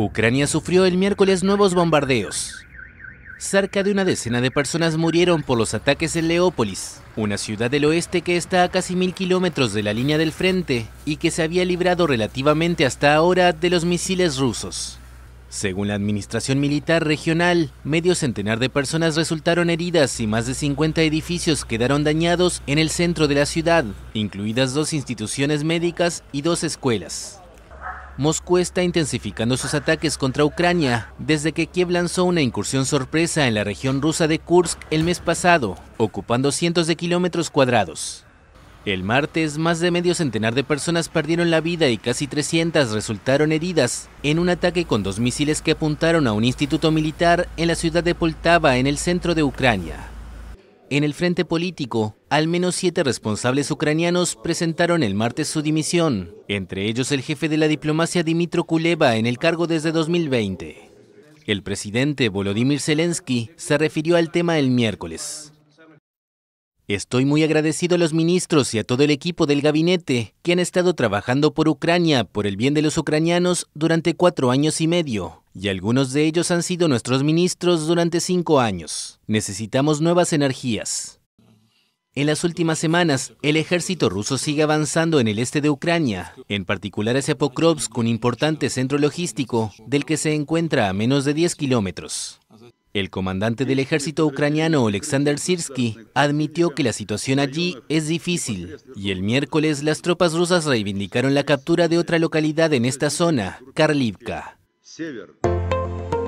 Ucrania sufrió el miércoles nuevos bombardeos. Cerca de una decena de personas murieron por los ataques en Leópolis, una ciudad del oeste que está a casi mil kilómetros de la línea del frente y que se había librado relativamente hasta ahora de los misiles rusos. Según la Administración Militar Regional, medio centenar de personas resultaron heridas y más de 50 edificios quedaron dañados en el centro de la ciudad, incluidas dos instituciones médicas y dos escuelas. Moscú está intensificando sus ataques contra Ucrania desde que Kiev lanzó una incursión sorpresa en la región rusa de Kursk el mes pasado, ocupando cientos de kilómetros cuadrados. El martes, más de medio centenar de personas perdieron la vida y casi 300 resultaron heridas en un ataque con dos misiles que apuntaron a un instituto militar en la ciudad de Poltava, en el centro de Ucrania. En el frente político, al menos siete responsables ucranianos presentaron el martes su dimisión, entre ellos el jefe de la diplomacia Dimitro Kuleva en el cargo desde 2020. El presidente Volodymyr Zelensky se refirió al tema el miércoles. Estoy muy agradecido a los ministros y a todo el equipo del gabinete que han estado trabajando por Ucrania, por el bien de los ucranianos, durante cuatro años y medio, y algunos de ellos han sido nuestros ministros durante cinco años. Necesitamos nuevas energías. En las últimas semanas, el ejército ruso sigue avanzando en el este de Ucrania, en particular hacia Pokrovsk, un importante centro logístico del que se encuentra a menos de 10 kilómetros. El comandante del ejército ucraniano Oleksandr Sirsky admitió que la situación allí es difícil y el miércoles las tropas rusas reivindicaron la captura de otra localidad en esta zona, Karlivka. Thank you.